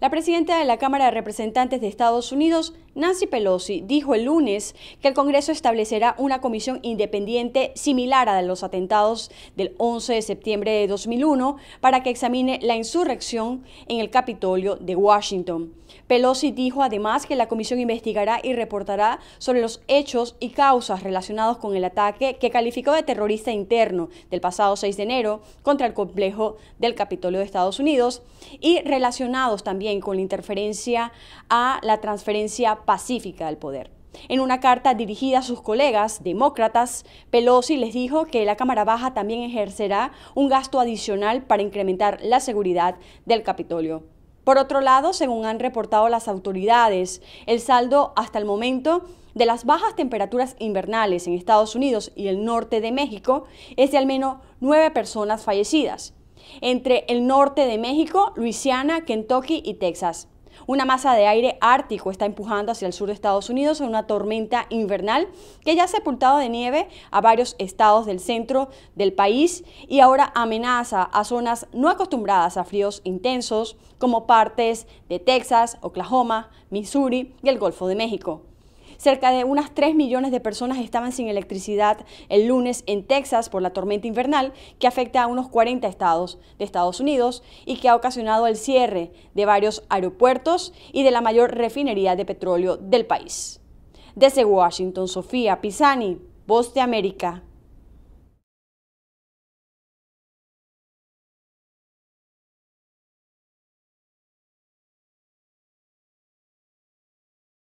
La presidenta de la Cámara de Representantes de Estados Unidos, Nancy Pelosi dijo el lunes que el Congreso establecerá una comisión independiente similar a la de los atentados del 11 de septiembre de 2001 para que examine la insurrección en el Capitolio de Washington. Pelosi dijo además que la comisión investigará y reportará sobre los hechos y causas relacionados con el ataque que calificó de terrorista interno del pasado 6 de enero contra el complejo del Capitolio de Estados Unidos y relacionados también con la interferencia a la transferencia pacífica del poder. En una carta dirigida a sus colegas demócratas, Pelosi les dijo que la Cámara Baja también ejercerá un gasto adicional para incrementar la seguridad del Capitolio. Por otro lado, según han reportado las autoridades, el saldo hasta el momento de las bajas temperaturas invernales en Estados Unidos y el norte de México es de al menos nueve personas fallecidas, entre el norte de México, Luisiana, Kentucky y Texas. Una masa de aire ártico está empujando hacia el sur de Estados Unidos en una tormenta invernal que ya ha sepultado de nieve a varios estados del centro del país y ahora amenaza a zonas no acostumbradas a fríos intensos como partes de Texas, Oklahoma, Missouri y el Golfo de México. Cerca de unas 3 millones de personas estaban sin electricidad el lunes en Texas por la tormenta invernal que afecta a unos 40 estados de Estados Unidos y que ha ocasionado el cierre de varios aeropuertos y de la mayor refinería de petróleo del país. Desde Washington, Sofía Pisani, Voz de América.